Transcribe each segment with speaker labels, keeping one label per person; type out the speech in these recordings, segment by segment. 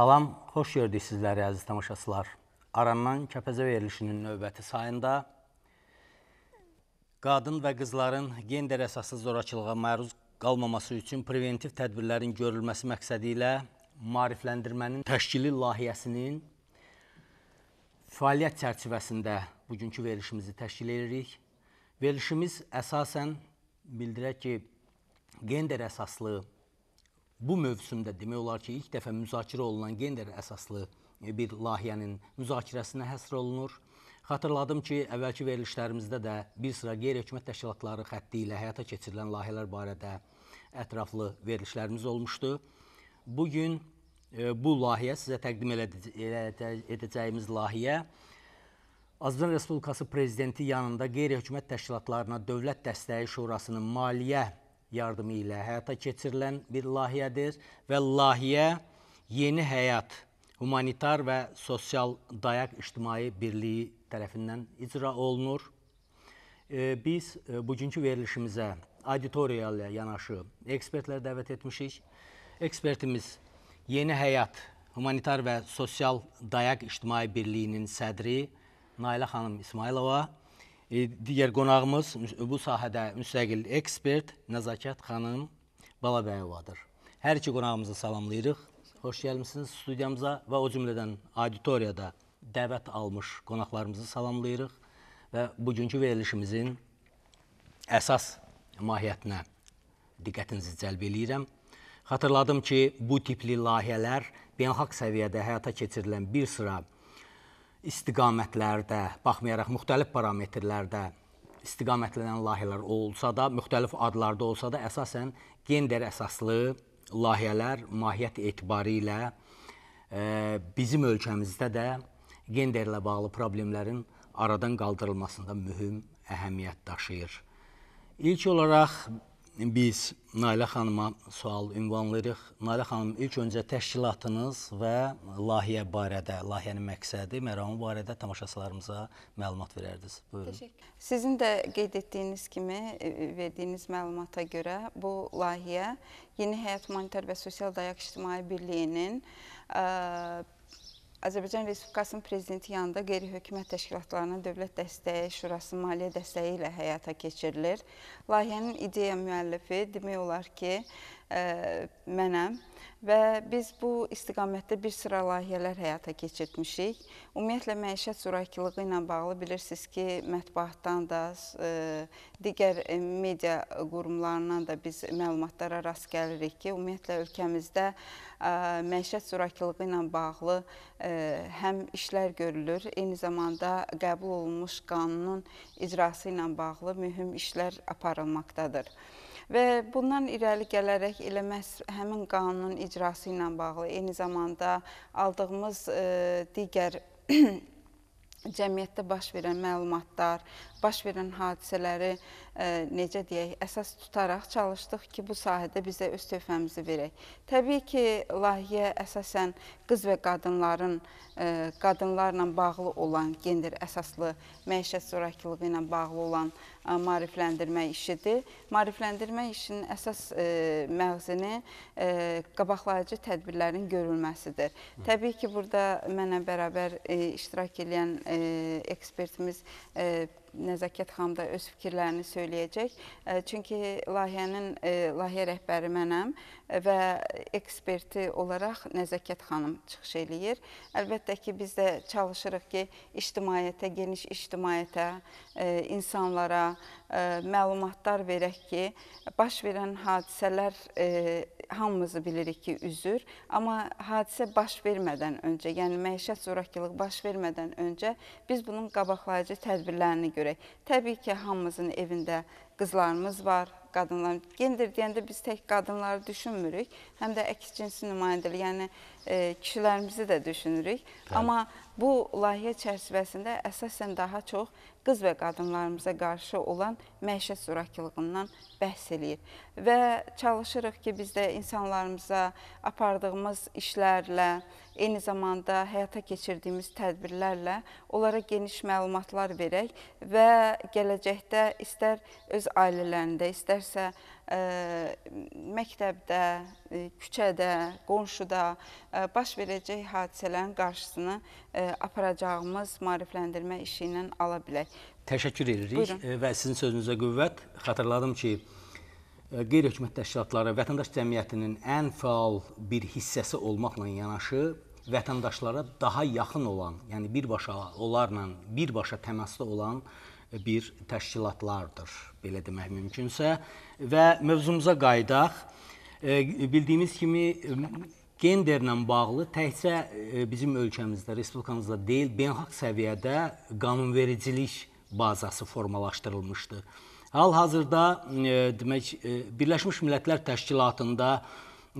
Speaker 1: Salam, xoş gördük sizləri əziz tamaşaçılar. Arandan Kəpəzə verilişinin növbəti sayında qadın və qızların gender əsaslı zorakılığa məruz qalmaması üçün preventiv tədbirlərin görülməsi məqsədi ilə maarifləndirmənin təşkili layihəsinin fəaliyyət çərçivəsində bugünkü verilişimizi təşkil edirik. Verilişimiz əsasən bildirək ki, gender əsaslı bu mövsümdə demək olar ki, ilk dəfə müzakirə olunan gender əsaslı e, bir layihənin müzakirəsinə həsr olunur. Xatırladım ki, əvvəlki verilişlərimizdə də bir sıra qeyri-hökumət təşkilatları xətti ilə həyata keçirilən layihələr barədə ətraflı verilişlərimiz olmuşdu. Bu gün e, bu layihə sizə təqdim edəcəyimiz layihə Azərbaycan Respublikası prezidenti yanında qeyri-hökumət təşkilatlarına Dövlət Dəstəyi Şurasının maliyyə yardımı ilə həyata keçirilən bir layihədir və layihə Yeni Həyat humanitar və sosial dayaq ictimai birliyi tərəfindən icra olunur. E, biz e, bugünkü verilişimizə auditoriya ilə yanaşı ekspertlər dəvət etmişik. Ekspertimiz Yeni Həyat humanitar və sosial dayaq ictimai birliyinin sədri Nailə xanım İsmailova E, digər qonağımız bu sahədə müstəqil ekspert Nəzakət xanım Balabəyovadır. Hər iki qonağımızı salamlayırıq. Xoş gəlmisiniz studiyamıza və o cümlədən auditoriyada dəvət almış qonaqlarımızı salamlayırıq və bugünkü verilişimizin əsas mahiyyətinə diqqətinizi cəlb eləyirəm. Xatırladım ki, bu tipli layihələr beynəlxalq səviyyədə həyata keçirilən bir sıra layihələr istiqamətlərdə, baxmayaraq müxtəlif parametrlərdə istiqamətlənən layihələr olsa da, müxtəlif adlarda olsa da, əsasən gender əsaslı layihələr mahiyyət etibari ilə e, bizim ölkəmizdə də genderlə bağlı problemlərin aradan qaldırılmasında mühüm əhəmiyyət daşıyır. İlk olaraq biz Nailə xanıma sual ünvanlayırıq. Nailə xanım, ilk öncə təşkilatınız və layihə barədə, layihənin məqsədi, məramı barədə tamaşaçılarımıza məlumat verərdiniz. Buyurun.
Speaker 2: Təşəkkür. Sizin də qeyd etdiyiniz kimi, e, e, verdiyiniz məlumata görə bu layihə Yeni Həyat Humanitar və Sosial Dayaq İctimai Birliyinin ə, e, Azərbaycan Respublikasının Prezidenti yanında qeyri-hökumət təşkilatlarının dövlət dəstəyi, şurası maliyyə dəstəyi ilə həyata keçirilir. Layihənin ideya müəllifi demək olar ki, e, mənəm. Və biz bu istiqamətdə bir sıra layihələr həyata keçirtmişik. Ümumiyyətlə, məişət zorakılığı ilə bağlı bilirsiniz ki, mətbuatdan da, e, digər e, media qurumlarından da biz məlumatlara rast gəlirik ki, ümumiyyətlə, ölkəmizdə e, məişət zorakılığı ilə bağlı həm işlər görülür, eyni zamanda qəbul olunmuş qanunun icrası ilə bağlı mühüm işlər aparılmaqdadır. Və bundan irəli gələrək elə məhz həmin qanunun icrası ilə bağlı, eyni zamanda aldığımız e, digər cəmiyyətdə baş verən məlumatlar, baş verən hadisələri ə, e, necə deyək, əsas tutaraq çalışdıq ki, bu sahədə bizə öz töhfəmizi verək. Təbii ki, layihə əsasən qız və qadınların ə, e, qadınlarla bağlı olan gender əsaslı məişət zorakılığı ilə bağlı olan ə, e, marifləndirmə işidir. Marifləndirmə işinin əsas məğzini qabaqlayıcı tədbirlərin görülməsidir. Hı. Təbii ki, burada mənə bərabər iştirak edən ekspertimiz Nəzakət xanım da öz fikirlərini söyləyəcək. E, çünki layihənin e, layihə rəhbəri mənəm və eksperti olaraq Nəzakət xanım çıxış eləyir. Əlbəttə ki, biz də çalışırıq ki, ictimaiyyətə, geniş ictimaiyyətə, e, insanlara məlumatlar verək ki, baş verən hadisələr hamımızı bilirik ki, üzür. Amma hadisə baş vermədən öncə, yəni məişət zorakılığı baş vermədən öncə biz bunun qabaqlayıcı tədbirlərini görürük görək. Təbii ki, hamımızın evində qızlarımız var, qadınlar. Gender deyəndə biz tək qadınları düşünmürük, həm də əks cinsi nümayəndəli, yəni e, kişilərimizi də düşünürük. Hə. Amma bu layihə çərçivəsində əsasən daha çox qız və qadınlarımıza qarşı olan məişət zorakılığından bəhs eləyir. Və çalışırıq ki, biz də insanlarımıza apardığımız işlərlə, eyni zamanda həyata keçirdiyimiz tədbirlərlə onlara geniş məlumatlar verək və gələcəkdə istər öz ailələrində, istərsə ə, e, məktəbdə, ə, e, küçədə, qonşuda ə, e, baş verəcək hadisələrin qarşısını ə, aparacağımız maarifləndirmə işi ilə ala bilək.
Speaker 1: Təşəkkür edirik Buyurun. və sizin sözünüzə qüvvət. Xatırladım ki, qeyri-hökumət təşkilatları vətəndaş cəmiyyətinin ən fəal bir hissəsi olmaqla yanaşı vətəndaşlara daha yaxın olan, yəni birbaşa onlarla birbaşa təmasda olan bir təşkilatlardır, belə demək mümkünsə. Və mövzumuza qayıdaq. E, bildiyimiz kimi genderlə bağlı təkcə e, bizim ölkəmizdə, respublikamızda deyil, beynəlxalq səviyyədə qanunvericilik bazası formalaşdırılmışdı. Hal-hazırda e, demək Birləşmiş Millətlər Təşkilatında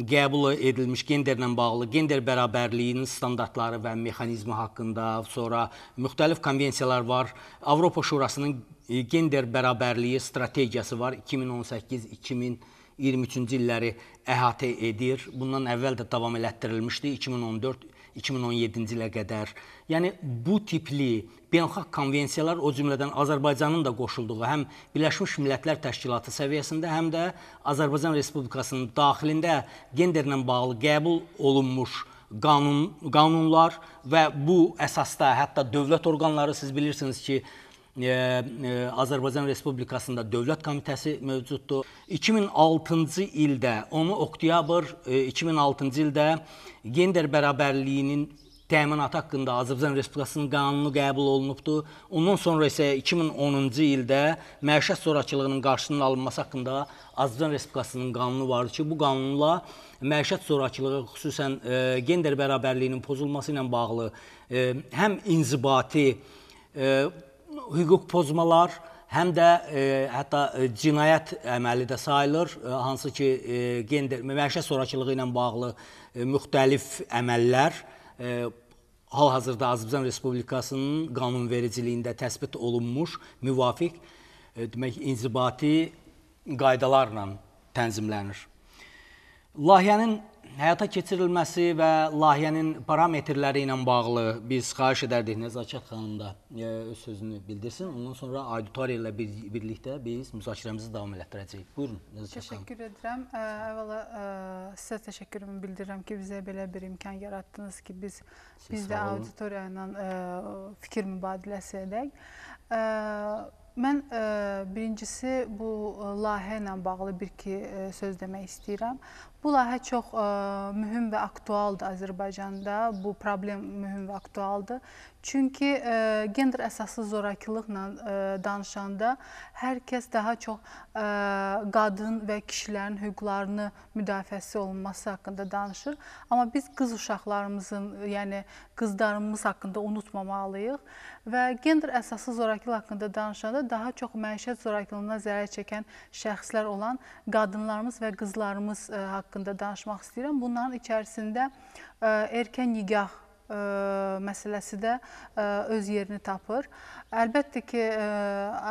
Speaker 1: qəbul edilmiş genderlə bağlı gender bərabərliyinin standartları və mexanizmi haqqında, sonra müxtəlif konvensiyalar var. Avropa Şurasının e, gender bərabərliyi strategiyası var 2018-2023-cü illəri əhatə edir. Bundan əvvəl də davam elətdirilmişdi 2014 2017-ci ilə qədər. Yəni bu tipli beynəlxalq konvensiyalar, o cümlədən Azərbaycanın da qoşulduğu həm Birləşmiş Millətlər Təşkilatı səviyyəsində, həm də Azərbaycan Respublikasının daxilində genderlə bağlı qəbul olunmuş qanun qanunlar və bu əsasda hətta dövlət orqanları siz bilirsiniz ki, E, Azərbaycan Respublikasında Dövlət Komitəsi mövcuddur. 2006-cı ildə, onu oktyabr 2006-cı e, ildə gender bərabərliyinin təminatı haqqında Azərbaycan Respublikasının qanunu qəbul olunubdur. Ondan sonra isə 2010-cu ildə məişət zorakılığının qarşısının alınması haqqında Azərbaycan Respublikasının qanunu vardır ki, bu qanunla məişət zorakılığı, xüsusən e, gender bərabərliyinin pozulması ilə bağlı e, həm inzibati e, hüquq pozmalar həm də e, hətta e, cinayət əməli də sayılır, e, hansı ki, e, gender məişət zorakılığı ilə bağlı e, müxtəlif əməllər e, hal-hazırda Azərbaycan Respublikasının qanunvericiliyində təsbit olunmuş müvafiq e, demək inzibati qaydalarla tənzimlənir. Layihənin həyata keçirilməsi və layihənin parametrləri ilə bağlı biz xahiş edərdik Nəzakət xanım da e, öz sözünü bildirsin. Ondan sonra auditoriya ilə bir, birlikdə biz müzakirəmizi davam elətdirəcəyik. Buyurun Nəzakət xanım.
Speaker 3: Təşəkkür edirəm. E, əvvəla e, sizə təşəkkürümü bildirirəm ki, bizə belə bir imkan yaratdınız ki, biz Siz biz də auditoriya ilə fikir mübadiləsi edək. Mən ə, birincisi bu ə, layihə ilə bağlı bir iki ə, söz demək istəyirəm. Bu layihə çox ə, e, mühüm və aktualdır Azərbaycanda. Bu problem mühüm və aktualdır. Çünki ə, e, gender əsaslı zorakılıqla ə, e, danışanda hər kəs daha çox ə, qadın və kişilərin hüquqlarını müdafiəsi olunması haqqında danışır. Amma biz qız uşaqlarımızın, yəni qızlarımız haqqında unutmamalıyıq və gender əsaslı zorakılıq haqqında danışanda daha çox məişət zorakılığına zərər çəkən şəxslər olan qadınlarımız və qızlarımız haqqında haqqında danışmaq istəyirəm. Bunların içərisində e, erkən nigah ə, e, məsələsi də ə, e, öz yerini tapır. Əlbəttə ki, ə,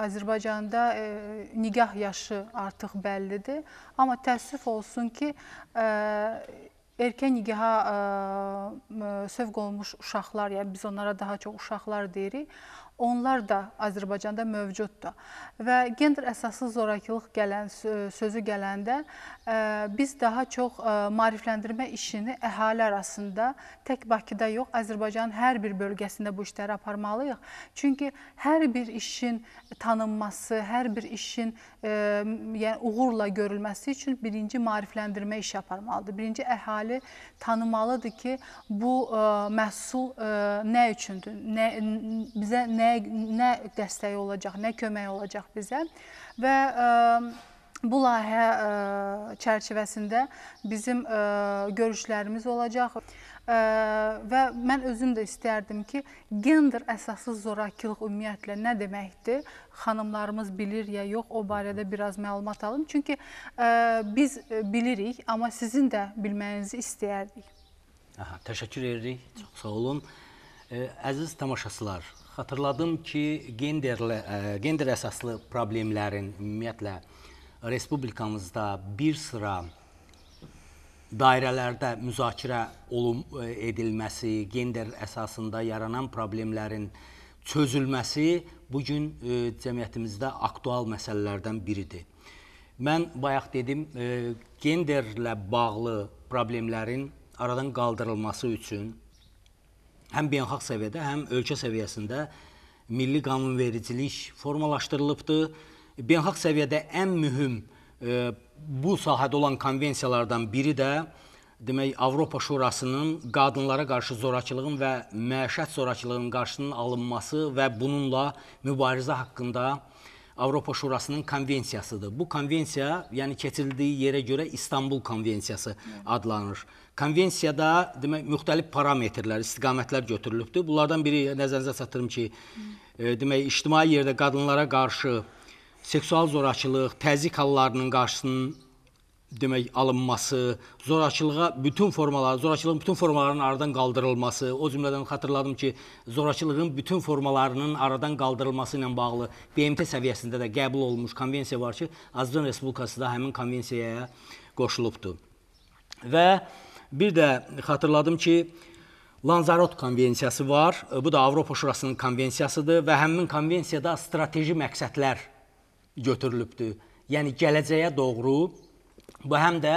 Speaker 3: Azərbaycanda ə, nigah yaşı artıq bəllidir, amma təəssüf olsun ki, ə, erkən nigaha ə, sövq olunmuş uşaqlar, yəni biz onlara daha çox uşaqlar deyirik, onlar da Azərbaycanda mövcuddur. Və gender əsaslı zorakılıq gələn sözü gələndə e, biz daha çox e, maarifləndirmə işini əhali arasında tək Bakıda yox, Azərbaycanın hər bir bölgəsində bu işləri aparmalıyıq. Çünki hər bir işin tanınması, hər bir işin e, yəni uğurla görülməsi üçün birinci maarifləndirmə işi aparmalıdır. Birinci əhali tanımalıdır ki, bu məhsul nə üçündür, nə bizə nə nə, nə dəstək olacaq, nə kömək olacaq bizə və e, bu layihə e, çərçivəsində bizim e, görüşlərimiz olacaq və mən özüm də istərdim ki, gender əsassız zorakılıq ümumiyyətlə nə deməkdir? Xanımlarımız bilir ya yox, o barədə biraz məlumat alım. Çünki biz bilirik, amma sizin də bilməyinizi istəyərdik.
Speaker 1: Aha, təşəkkür edirik. Çox sağ olun. Əziz tamaşaçılar, Xatırladım ki, genderlə, e, gender əsaslı problemlərin ümumiyyətlə respublikamızda bir sıra dairələrdə müzakirə olun e, edilməsi, gender əsasında yaranan problemlərin çözülməsi bu gün e, cəmiyyətimizdə aktual məsələlərdən biridir. Mən bayaq dedim, genderlə bağlı problemlərin aradan qaldırılması üçün həm beynəlxalq səviyyədə, həm ölkə səviyyəsində milli qanunvericilik formalaşdırılıbdır. Beynəlxalq səviyyədə ən mühüm e, bu sahədə olan konvensiyalardan biri də demək Avropa Şurasının qadınlara qarşı zorakılığın və məişət zorakılığının qarşısının alınması və bununla mübarizə haqqında Avropa Şurasının konvensiyasıdır. Bu konvensiya, yəni keçirildiyi yerə görə İstanbul konvensiyası Hı. adlanır. Konvensiyada demək müxtəlif parametrlər, istiqamətlər götürülübdür. Bunlardan biri nəzərinizə çatdırım ki, Hı. E, demək ictimai yerdə qadınlara qarşı seksual zorakılıq, təzyiq hallarının qarşısının demək alınması, zorakılığa bütün formalar, zorakılığın bütün formalarının aradan qaldırılması, o cümlədən xatırladım ki, zorakılığın bütün formalarının aradan qaldırılması ilə bağlı BMT səviyyəsində də qəbul olunmuş konvensiya var ki, Azərbaycan Respublikası da həmin konvensiyaya qoşulubdur. Və bir də xatırladım ki, Lanzarot konvensiyası var. Bu da Avropa Şurasının konvensiyasıdır və həmin konvensiyada strateji məqsədlər götürülübdür. Yəni gələcəyə doğru Bu həm də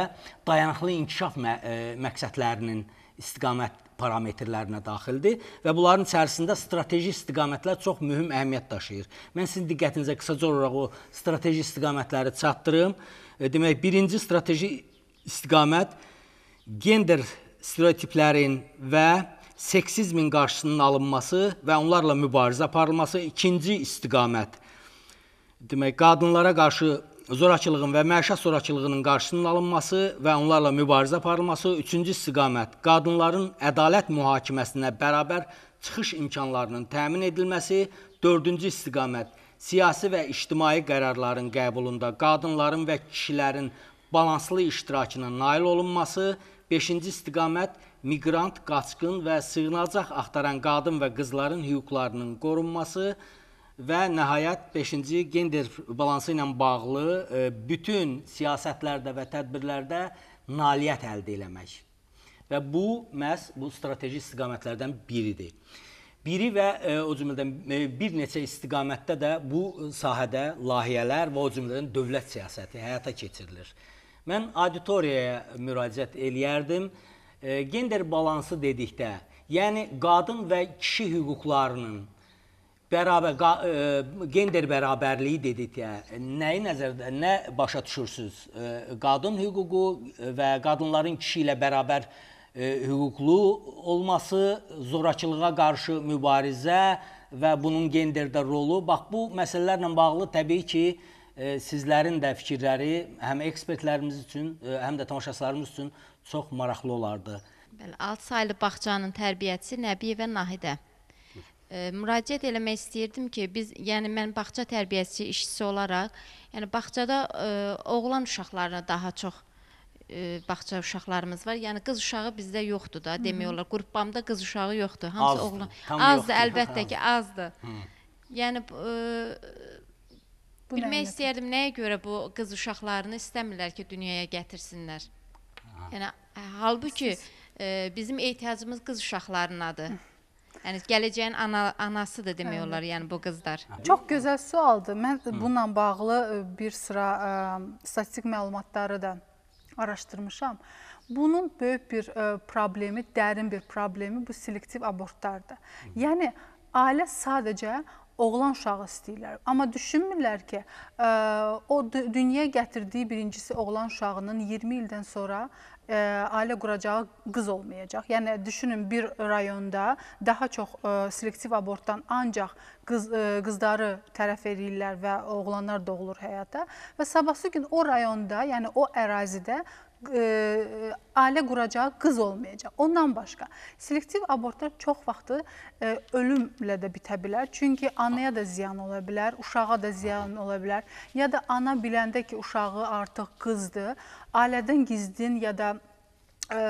Speaker 1: dayanıqlı inkişaf mə ə, e, məqsədlərinin istiqamət parametrlərinə daxildir və bunların içərisində strateji istiqamətlər çox mühüm əhəmiyyət daşıyır. Mən sizin diqqətinizə qısaca olaraq o strateji istiqamətləri çatdırım. E, demək, birinci strateji istiqamət gender stereotiplərin və seksizmin qarşısının alınması və onlarla mübarizə aparılması. İkinci istiqamət demək, qadınlara qarşı zorakılığın və məişət zorakılığının qarşısının alınması və onlarla mübarizə aparılması, üçüncü istiqamət qadınların ədalət mühakiməsinə bərabər çıxış imkanlarının təmin edilməsi, dördüncü istiqamət siyasi və ictimai qərarların qəbulunda qadınların və kişilərin balanslı iştirakına nail olunması, 5-ci istiqamət miqrant, qaçqın və sığınacaq axtaran qadın və qızların hüquqlarının qorunması, və nəhayət 5-ci gender balansı ilə bağlı e, bütün siyasətlərdə və tədbirlərdə nailiyyət əldə eləmək. Və bu məhz bu strateji istiqamətlərdən biridir. Biri və e, o cümlədən e, bir neçə istiqamətdə də bu sahədə layihələr və o cümlədən dövlət siyasəti həyata keçirilir. Mən auditoriyaya müraciət eləyərdim. Gender balansı dedikdə, yəni qadın və kişi hüquqlarının bərabər qa, e, gender bərabərliyi dedikdə nəyi nəzərdə nə başa düşürsüz? E, qadın hüququ e, və qadınların kişi ilə bərabər e, hüquqlu olması, zorakılığa qarşı mübarizə və bunun genderdə rolu. Bax bu məsələlərlə bağlı təbii ki, e, sizlərin də fikirləri həm ekspertlərimiz üçün, e, həm də tamaşaçılarımız üçün çox maraqlı olardı.
Speaker 4: Bəli, 6 saylı bağçanın tərbiyəçisi Nəbiyevə Nahidə müraciət eləmək istəyirdim ki, biz, yəni mən bağça tərbiyəçi işçisi olaraq, yəni bağçada ə, oğlan uşaqlarına daha çox ə, bağça uşaqlarımız var. Yəni qız uşağı bizdə yoxdur da, demək olar. Qrupbamda qız uşağı yoxdur. Hamısı azdır, oğlan. Azdır, yoxdur, əlbəttə ki, azdır. Hı. Yəni ə, Bu bilmək nəyə? istəyərdim nəyə görə bu qız uşaqlarını istəmirlər ki, dünyaya gətirsinlər. Aha. Yəni e, halbuki ə, bizim ehtiyacımız qız uşaqlarınadır. Hı. Yəni gələcəyin ana, anasıdır demək Həli. olar, yəni bu qızlar. Çox
Speaker 3: gözəl sualdır. Mən Hı. bununla bağlı e, bir sıra ə, e, statistik məlumatları da araşdırmışam. Bunun böyük bir ə, e, problemi, dərin bir problemi bu selektiv abortlardır. Hı. Yəni ailə sadəcə oğlan uşağı istəyirlər. Amma düşünmürlər ki, ə, o dünyaya gətirdiyi birincisi oğlan uşağının 20 ildən sonra e, ailə quracağı qız olmayacaq. Yəni düşünün bir rayonda daha çox e, selektiv abortdan ancaq qız e, qızları tərəf eləyirlər və oğlanlar doğulur həyata və sabahsı gün o rayonda, yəni o ərazidə e, ailə quracağı qız olmayacaq. Ondan başqa selektiv abortlar çox vaxtı e, ölümlə də bitə bilər. Çünki anaya da ziyan ola bilər, uşağa da ziyan ola bilər. Ya da ana biləndə ki, uşağı artıq qızdır, ailədən gizlin ya da ə, e,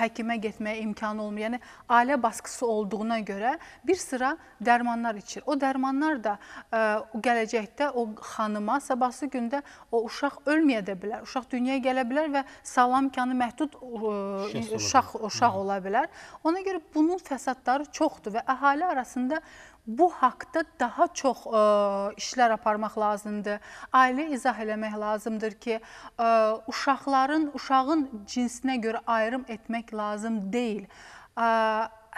Speaker 3: həkimə getməyə imkanı olmur. Yəni ailə baskısı olduğuna görə bir sıra dərmanlar içir. O dərmanlar da ə, e, gələcəkdə o xanıma sabahsı gündə o uşaq ölməyə də bilər. Uşaq dünyaya gələ bilər və sağlam imkanı məhdud e, ə, uşaq uşaq ola bilər. Ona görə bunun fəsadları çoxdur və əhali arasında bu haqda daha çox ə, e, işlər aparmaq lazımdır. Ailə izah eləmək lazımdır ki, ə, e, uşaqların, uşağın cinsinə görə ayrım etmək lazım deyil. Ə, e,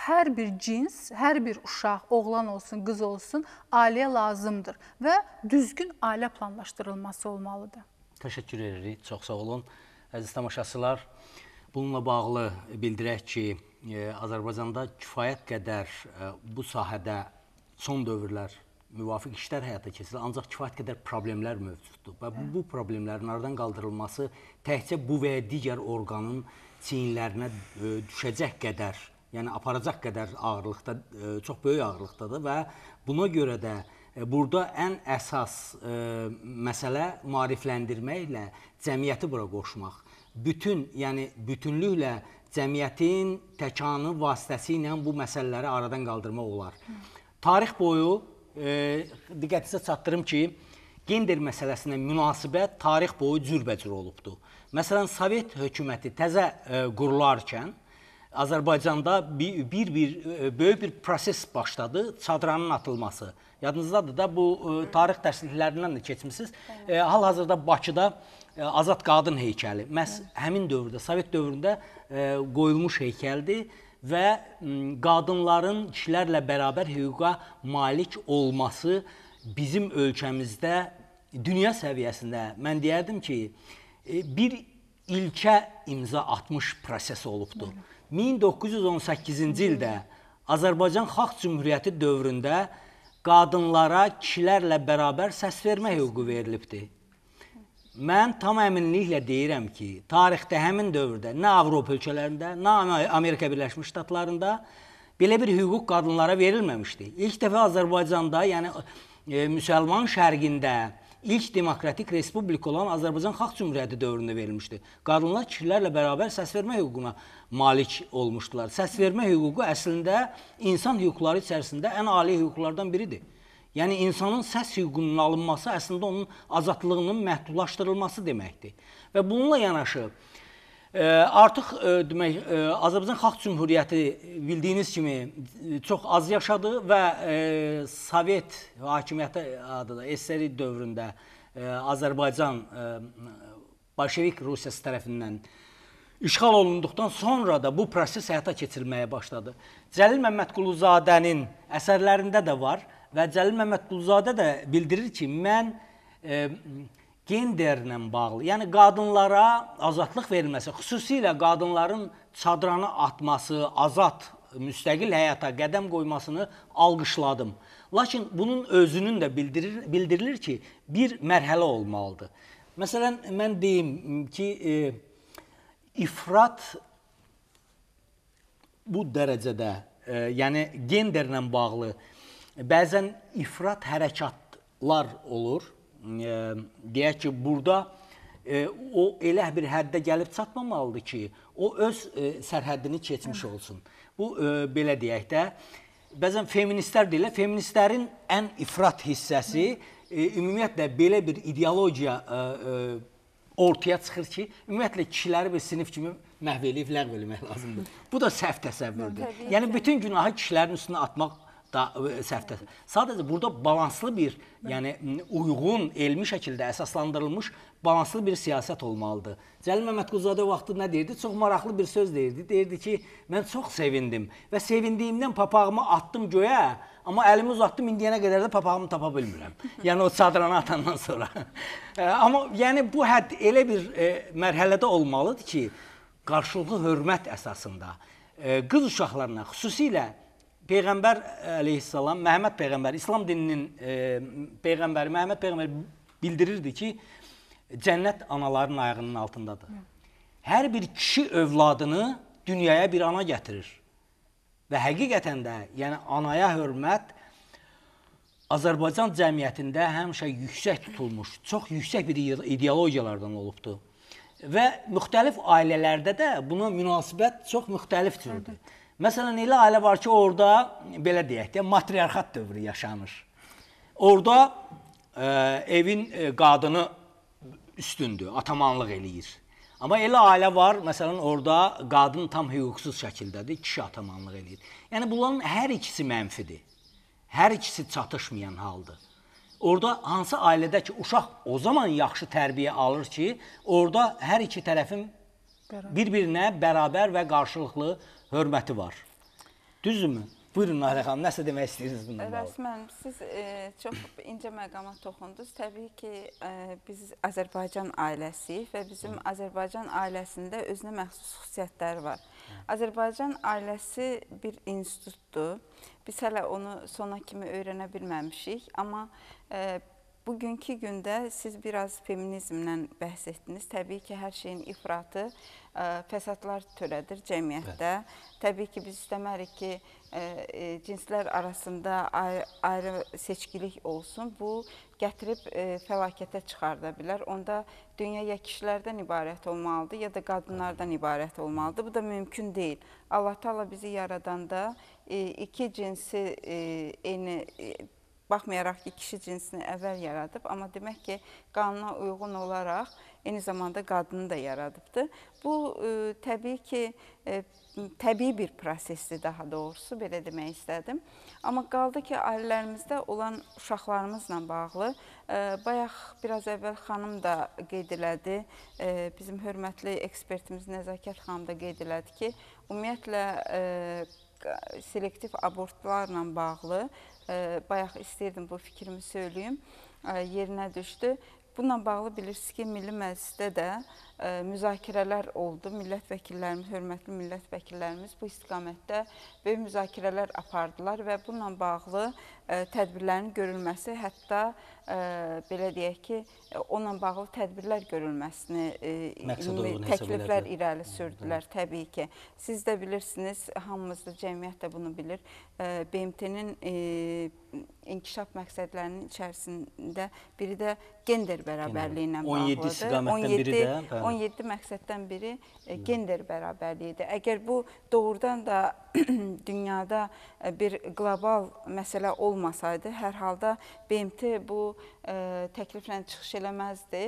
Speaker 3: hər bir cins, hər bir uşaq, oğlan olsun, qız olsun, ailəyə lazımdır və düzgün ailə planlaşdırılması olmalıdır.
Speaker 1: Təşəkkür edirik. Çox sağ olun. Əziz tamaşaçılar, bununla bağlı bildirək ki, Azərbaycanda kifayət qədər bu sahədə son dövrlər müvafiq işlər həyata keçirilir, ancaq kifayət qədər problemlər mövcuddur. Və bu, bu problemlərin aradan qaldırılması təkcə bu və ya digər orqanın çiyinlərinə ə, e, düşəcək qədər, yəni aparacaq qədər ağırlıqda, ə, e, çox böyük ağırlıqdadır və buna görə də ə, e, burada ən əsas ə, məsələ maarifləndirməklə cəmiyyəti bura qoşmaq. Bütün, yəni bütünlüklə cəmiyyətin təkanı vasitəsilə bu məsələləri aradan qaldırmaq olar. Hı. Tarix boyu e, diqqətinizə çatdırım ki, gender məsələsinə münasibət tarix boyu cürbəcür olubdur. Məsələn, Sovet hökuməti təzə e, qurularkən Azərbaycanda bir-bir e, böyük bir proses başladı, çadranın atılması. Yadınızdadır da bu e, tarix dərsliklərindən də keçmisiniz. E, Hal-hazırda Bakıda e, Azad qadın heykəli məhz həmin dövrdə, Sovet dövründə e, qoyulmuş heykəldir və qadınların kişilərlə bərabər hüquqa malik olması bizim ölkəmizdə dünya səviyyəsində mən deyərdim ki, bir ilkə imza atmış proses olubdur. 1918-ci ildə Azərbaycan Xalq Cümhuriyyəti dövründə qadınlara kişilərlə bərabər səs vermə hüququ verilibdir mən tam əminliklə deyirəm ki, tarixdə həmin dövrdə nə Avropa ölkələrində, nə Amerika Birləşmiş Ştatlarında belə bir hüquq qadınlara verilməmişdi. İlk dəfə Azərbaycanda, yəni e, müsəlman şərqində ilk demokratik respublika olan Azərbaycan Xalq Cümhuriyyəti dövründə verilmişdi. Qadınlar kişilərlə bərabər səs vermə hüququna malik olmuşdular. Səs vermə hüququ əslində insan hüquqları içərisində ən ali hüquqlardan biridir. Yəni insanın səs hüququnun alınması əslində onun azadlığının məhdudlaşdırılması deməkdir. Və bununla yanaşı e, artıq e, demək e, Azərbaycan Xalq Cümhuriyyəti bildiyiniz kimi çox az yaşadı və Sovet hakimiyyəti adında SSR dövründə Azərbaycan bolşevik Rusiyası tərəfindən işğal olunduqdan sonra da bu proses həyata keçirilməyə başladı. Cəlil Məmmədquluzadənin əsərlərində də var və Cəlil Məmmədquluzadə də bildirir ki, mən e, genderlə bağlı, yəni qadınlara azadlıq verilməsi, xüsusilə qadınların çadranı atması, azad müstəqil həyata qədəm qoymasını alqışladım. Lakin bunun özünün də bildirir, bildirilir ki, bir mərhələ olmalıdır. Məsələn, mən deyim ki, e, ifrat bu dərəcədə, e, yəni genderlə bağlı e, bəzən ifrat hərəkatlar olur. Deyək ki, burada o elə bir həddə gəlib çatmamalıdır ki, o öz sərhəddini keçmiş olsun. Bu belə deyək də, bəzən feministlər deyirlər, feministlərin ən ifrat hissəsi ümumiyyətlə belə bir ideologiya ortaya çıxır ki, ümumiyyətlə kişiləri bir sinif kimi məhv eləyib, ləğv eləmək lazımdır. Bu da səhv təsəvvürdür. Yəni, bütün günahı kişilərin üstünə atmaq da səhvdə. Sadəcə burada balanslı bir, yəni uyğun, elmi şəkildə əsaslandırılmış balanslı bir siyasət olmalıdır. Cəlil Məmmədquluzadə vaxtı nə deyirdi? Çox maraqlı bir söz deyirdi. Deyirdi ki, mən çox sevindim və sevindiyimdən papağımı atdım göyə, amma əlimi uzatdım indiyənə qədər də papağımı tapa bilmirəm. yəni o çadranı atandan sonra. E, amma yəni bu hədd elə bir e, mərhələdə olmalıdır ki, qarşılıqlı hörmət əsasında e, qız uşaqlarına xüsusilə Peyğəmbər e, əleyhissalam, Məhəmməd Peyğəmbər, İslam dininin e, Peyğəmbəri, Məhəmməd Peyğəmbər bildirirdi ki, cənnət anaların ayağının altındadır. Hı. Hər bir kişi övladını dünyaya bir ana gətirir. Və həqiqətən də, yəni anaya hörmət Azərbaycan cəmiyyətində həmişə yüksək tutulmuş, çox yüksək bir ideologiyalardan olubdur. Və müxtəlif ailələrdə də buna münasibət çox müxtəlif cürdür. Hı -hı. Məsələn, elə ailə var ki, orada belə deyək də, matriarxat dövrü yaşanır. Orada ə, e, evin ə, e, qadını üstündür, atamanlıq eləyir. Amma elə ailə var, məsələn, orada qadın tam hüquqsuz şəkildədir, kişi atamanlıq eləyir. Yəni bunların hər ikisi mənfidir. Hər ikisi çatışmayan haldır. Orda hansı ailədə ki, uşaq o zaman yaxşı tərbiyə alır ki, orada hər iki tərəfin bir-birinə bərabər və qarşılıqlı hörməti var. Düzdürmü? Buyurun Nailə xanım, nəsə demək istəyirsiniz bundan bağlı?
Speaker 2: Rəsmən, siz e, çox incə məqama toxundunuz. Təbii ki, e, biz Azərbaycan ailəsiyik və bizim Hı. Azərbaycan ailəsində özünə məxsus xüsusiyyətləri var. Hı. Azərbaycan ailəsi bir institutdur. Biz hələ onu sona kimi öyrənə bilməmişik, amma e, Bugünkü gündə siz biraz feminizmlə bəhs etdiniz. Təbii ki, hər şeyin ifratı ə, e, fəsadlar törədir cəmiyyətdə. Bəli. Təbii ki, biz istəmərik ki, ə, e, ə, e, cinslər arasında ayrı, ayrı seçkilik olsun. Bu gətirib ə, fəlakətə çıxarda bilər. Onda dünya ya kişilərdən ibarət olmalıdır, ya da qadınlardan ibarət olmalıdır. Bu da mümkün deyil. Allah Taala bizi yaradanda ə, iki cinsi ə, eyni Baxmayaraq ki, kişi cinsini əvvəl yaradıb, amma demək ki, qanuna uyğun olaraq eyni zamanda qadını da yaradıbdır. Bu ə, e, təbii ki, ə, e, təbii bir prosesdir daha doğrusu, belə demək istədim. Amma qaldı ki, ailələrimizdə olan uşaqlarımızla bağlı ə, e, bayaq biraz əvvəl xanım da qeyd elədi. Ə, bizim hörmətli ekspertimiz Nəzakət xanım da qeyd elədi ki, ümumiyyətlə ə, selektiv abortlarla bağlı bayaq istəyirdim bu fikrimi söyləyim, yerinə düşdü. Bununla bağlı bilirsiniz ki, Milli Məclisdə də müzakirələr oldu. Millət vəkillərimiz, hörmətli millət vəkillərimiz bu istiqamətdə böyük müzakirələr apardılar və bununla bağlı e, tədbirlərin görülməsi, hətta e, belə deyək ki, e, onunla bağlı tədbirlər görülməsini təkliflər irəli sürdülər təbii ki. Siz də bilirsiniz, hamımız da cəmiyyət də bunu bilir. BMT-nin inkişaf məqsədlərinin içərisində biri də gender bərabərliyi ilə bağlıdır. 17 istiqamətdən biri də 17 məqsəddən biri e, gender bərabərliyidir. Əgər bu doğrudan da dünyada e, bir qlobal məsələ olmasaydı, hər halda BMT bu e, təkliflə çıxış eləməzdi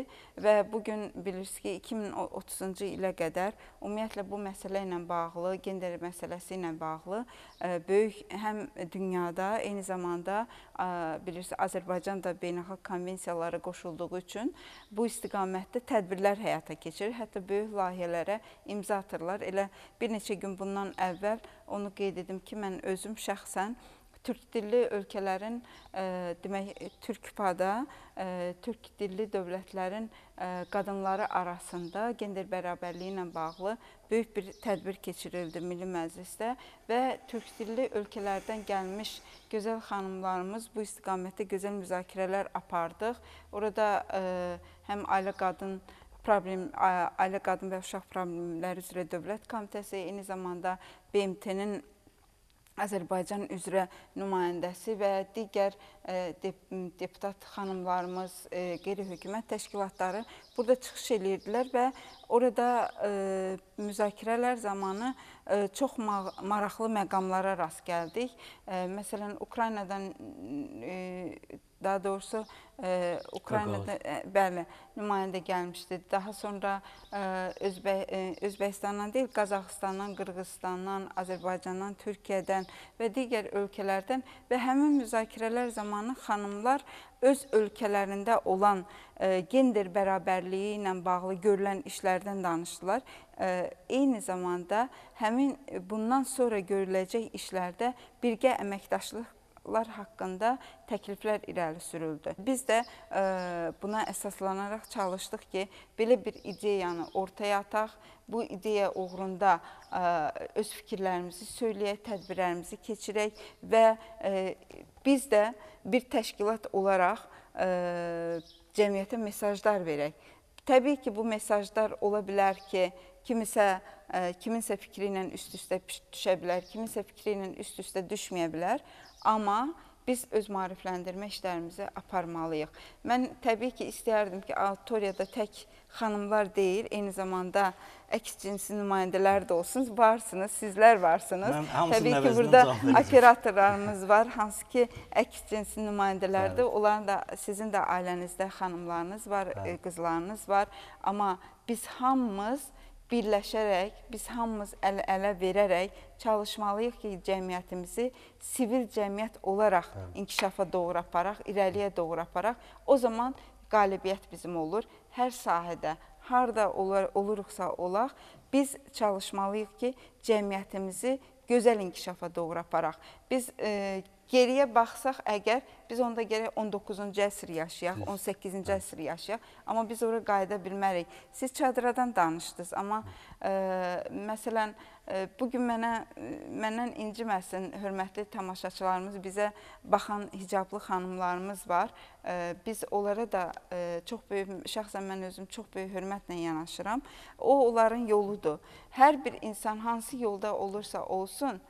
Speaker 2: və bu gün bilirsiniz ki, 2030-cu ilə qədər ümumiyyətlə bu məsələ ilə bağlı, gender məsələsi ilə bağlı e, böyük həm dünyada, eyni zamanda bilirsiniz Azərbaycan da beynəlxalq konvensiyalara qoşulduğu üçün bu istiqamətdə tədbirlər həyata keçirir. Hətta böyük layihələrə imza atırlar. Elə bir neçə gün bundan əvvəl onu qeyd edim ki, mən özüm şəxsən türk dilli ölkələrin ə, e, demək Türkpada ə, e, türk dilli dövlətlərin ə, e, qadınları arasında gender bərabərliyi ilə bağlı böyük bir tədbir keçirildi Milli Məclisdə və türk dilli ölkələrdən gəlmiş gözəl xanımlarımız bu istiqamətdə gözəl müzakirələr apardıq. Orada ə, həm ailə qadın ə, problem ailə qadın və uşaq problemləri üzrə dövlət komitəsi, eyni zamanda BMT-nin Azərbaycan üzrə nümayəndəsi və digər deputat xanımlarımız, qeyri-hökumət təşkilatları burada çıxış edirdilər və orada müzakirələr zamanı çox maraqlı məqamlara rast gəldik. Məsələn, Ukraynadan daha doğrusu e, Ukraynada e, bəli nümayəndə gəlmişdi. Daha sonra e, Özbə e, Özbəkistandan deyil, Qazaxıstandan, Qırğızstandan, Azərbaycandan, Türkiyədən və digər ölkələrdən və həmin müzakirələr zamanı zamanı xanımlar öz ölkələrində olan e, gender bərabərliyi ilə bağlı görülən işlərdən danışdılar. E, eyni zamanda həmin bundan sonra görüləcək işlərdə birgə əməkdaşlıq lar haqqında təkliflər irəli sürüldü. Biz də e, buna əsaslanaraq çalışdıq ki, belə bir ideyanı ortaya ataq, bu ideya uğrunda e, öz fikirlərimizi söyləyək, tədbirlərimizi keçirək və e, biz də bir təşkilat olaraq cəmiyyətə mesajlar verək. Təbii ki, bu mesajlar ola bilər ki, kimisə kiminsə fikri ilə üst-üstə düşə bilər, kiminsə fikri ilə üst-üstə düşməyə bilər. Amma biz öz maarifləndirmə işlərimizi aparmalıyıq. Mən təbii ki, istəyərdim ki, auditoriyada tək xanımlar deyil, eyni zamanda əks cinsi nümayəndələr də olsun, varsınız, sizlər varsınız. Mən, təbii ki, burada operatorlarımız var, hansı ki, əks cinsi nümayəndələrdə Bəli. onların da sizin də ailənizdə xanımlarınız var, Bəli. E, qızlarınız var, amma biz hamımız birləşərək, biz hamımız əl-ələ verərək çalışmalıyıq ki, cəmiyyətimizi sivil cəmiyyət olaraq Hə. inkişafa doğru aparaq, irəliyə doğru aparaq. O zaman qalibiyyət bizim olur. Hər sahədə, harda olar, oluruqsa olaq, biz çalışmalıyıq ki, cəmiyyətimizi gözəl inkişafa doğru aparaq. Biz e, Geriyə baxsaq əgər, biz onda gərək 19-cu əsr yaşayaq, 18-ci əsr yaşayaq, amma biz ora qayıda bilmərik. Siz çadradan danışdınız, amma ə, e, məsələn, ə, e, bugün mənə, məndən inciməsin, hörmətli tamaşaçılarımız, bizə baxan hicablı xanımlarımız var. Ə, e, biz onlara da ə, çox böyük, şəxsən mən özüm çox böyük hörmətlə yanaşıram. O, onların yoludur. Hər bir insan hansı yolda olursa olsun,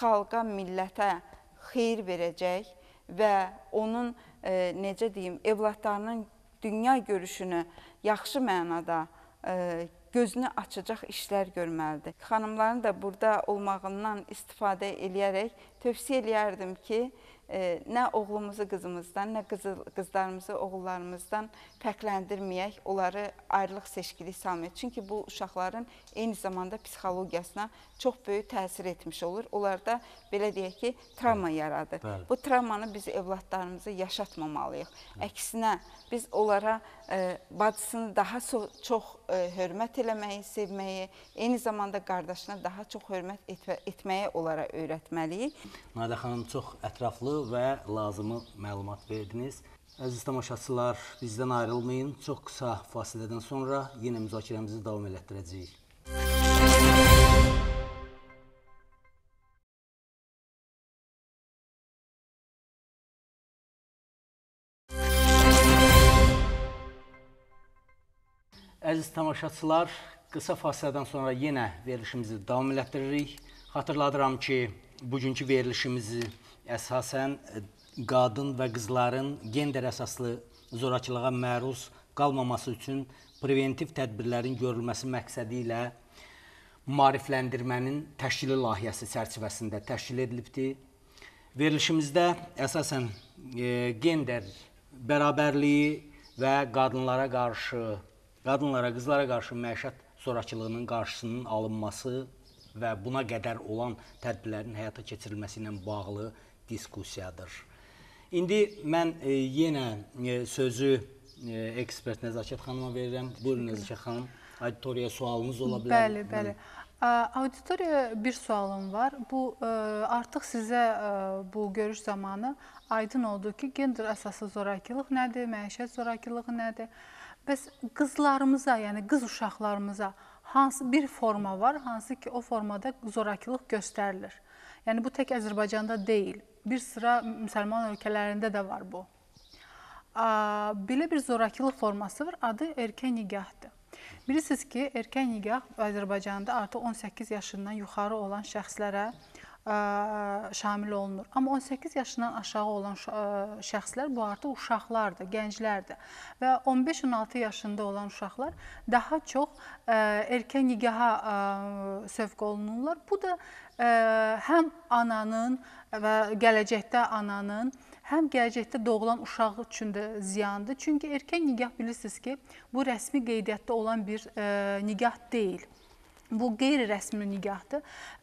Speaker 2: xalqa, millətə, millətə, xeyir verəcək və onun e, necə deyim, evladlarının dünya görüşünü yaxşı mənada e, gözünü açacaq işlər görməlidir. Xanımların da burada olmağından istifadə eləyərək tövsiyə eləyərdim ki, e, nə oğlumuzu qızımızdan, nə qızı, qızlarımızı oğullarımızdan fərqləndirməyək, onları ayrılıq seçkilik salmayaq. Çünki bu uşaqların eyni zamanda psixologiyasına çox böyük təsir etmiş olur. Onlarda belə deyək ki, travma yaradır. Bəli. Bu travmanı biz evladlarımıza yaşatmamalıyıq. Bəli. Əksinə, biz onlara e, bacısını daha so çox e, hörmət eləməyi, sevməyi, eyni zamanda qardaşına daha çox hörmət etmə etməyə onlara öyrətməliyik.
Speaker 1: Nadə xanım, çox ətraflı və lazımı məlumat verdiniz. Əziz tamaşaçılar, bizdən ayrılmayın. Çox qısa fasilədən sonra yenə müzakirəmizi davam elətdirəcəyik. Əziz tamaşaçılar, qısa fasilədən sonra yenə verilişimizi davam elətdiririk. Xatırladıram ki, bugünkü verilişimizi əsasən e, qadın və qızların gender əsaslı zorakılığa məruz qalmaması üçün preventiv tədbirlərin görülməsi məqsədi ilə marifləndirmənin təşkili layihəsi çərçivəsində təşkil edilibdir. Verilişimizdə əsasən e, gender bərabərliyi və qadınlara qarşı qadınlara, qızlara qarşı məişət zorakılığının qarşısının alınması və buna qədər olan tədbirlərin həyata keçirilməsi ilə bağlı diskussiyadır. İndi mən e, yenə e, sözü e, ekspert Nəzakət xanıma verirəm. Buyurun Nəzakət xanım, auditoriya sualınız ola bilər. Bəli, bəli.
Speaker 3: Auditoriya bir sualım var. Bu ə, e, artıq sizə ə, e, bu görüş zamanı aydın oldu ki, gender əsaslı zorakılıq nədir, məişət zorakılığı nədir? Bəs qızlarımıza, yəni qız uşaqlarımıza hansı bir forma var, hansı ki o formada zorakılıq göstərilir? Yəni bu tək Azərbaycanda deyil, bir sıra müsəlman ölkələrində də var bu. Belə bir zorakılıq forması var, adı erkən nigahdır. Bilirsiniz ki, erkən nigah Azərbaycanda artıq 18 yaşından yuxarı olan şəxslərə ə, şamil olunur. Amma 18 yaşından aşağı olan şəxslər bu artıq uşaqlardır, gənclərdir. Və 15-16 yaşında olan uşaqlar daha çox ə, erkən nigaha ə, sövq olunurlar. Bu da ə, həm ananın və gələcəkdə ananın həm gələcəkdə doğulan uşaq üçün də ziyandır. Çünki erkən nigah bilirsiniz ki, bu rəsmi qeydiyyatda olan bir ə, nigah deyil. Bu qeyri-rəsmi nigahdır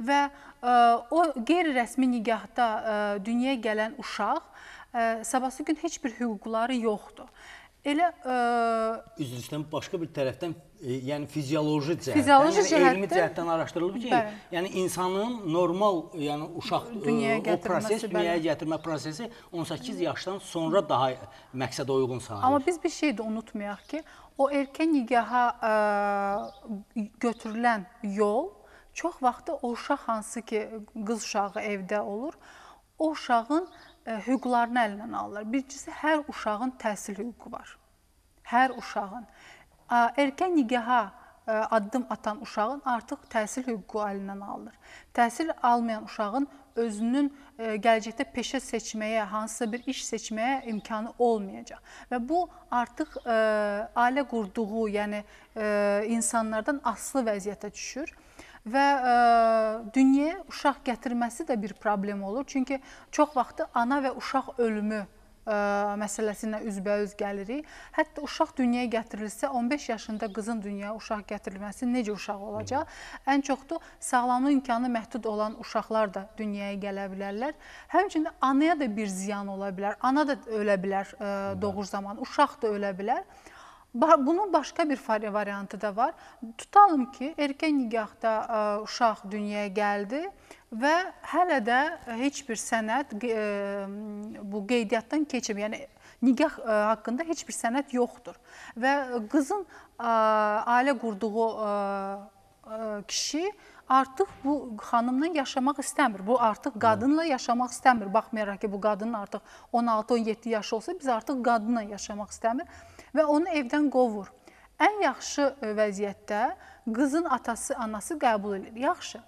Speaker 3: və ə, e, o qeyri-rəsmi nigahda ə, e, dünyaya gələn uşaq ə, e, sabahsı gün heç bir hüquqları yoxdur. Elə
Speaker 1: üzr istəyirəm başqa bir tərəfdən e, yəni fizioloji cəhətdən, fizioloji yəni cəhətdən, elmi cəhətdən araşdırılıb ki, bəli. yəni insanın normal, yəni uşaq e, o proses dünyaya gətirmə prosesi 18 yaşdan sonra daha məqsədə uyğun sayılır.
Speaker 3: Amma biz bir şey də unutmayaq ki, o erkən nigaha ə, götürülən yol çox vaxtı o uşaq hansı ki qız uşağı evdə olur, o uşağın ə, hüquqlarını əlindən alırlar. Birincisi hər uşağın təhsil hüququ var. Hər uşağın ə, erkən nigaha addım atan uşağın artıq təhsil hüququ əlindən alınır. Təhsil almayan uşağın özünün e, gələcəkdə peşə seçməyə, hansısa bir iş seçməyə imkanı olmayacaq. Və bu artıq e, ailə qurduğu, yəni e, insanlardan aslı vəziyyətə düşür və ə, dünyaya uşaq gətirməsi də bir problem olur. Çünki çox vaxtı ana və uşaq ölümü ə, məsələsi ilə üzbəüz gəlirik. Hətta uşaq dünyaya gətirilsə, 15 yaşında qızın dünyaya uşaq gətirilməsi necə uşaq olacaq? Hı. Ən çoxdu sağlamlıq imkanı məhdud olan uşaqlar da dünyaya gələ bilərlər. Həmçinin anaya da bir ziyan ola bilər. Ana da ölə bilər ə, doğur zaman, uşaq da ölə bilər. Bunun başqa bir variantı da var. Tutalım ki, erkən nigahda e, uşaq dünyaya gəldi və hələ də heç bir sənəd e, bu qeydiyyatdan keçib, yəni nigah e, haqqında heç bir sənəd yoxdur. Və qızın ailə qurduğu kişi artıq bu xanımla yaşamaq istəmir. Bu artıq qadınla yaşamaq istəmir. Baxmayaraq ki, bu qadının artıq 16-17 yaşı olsa, biz artıq qadınla yaşamaq istəmir və onu evdən qovur. Ən yaxşı e, vəziyyətdə qızın atası, anası qəbul edir. Yaxşı.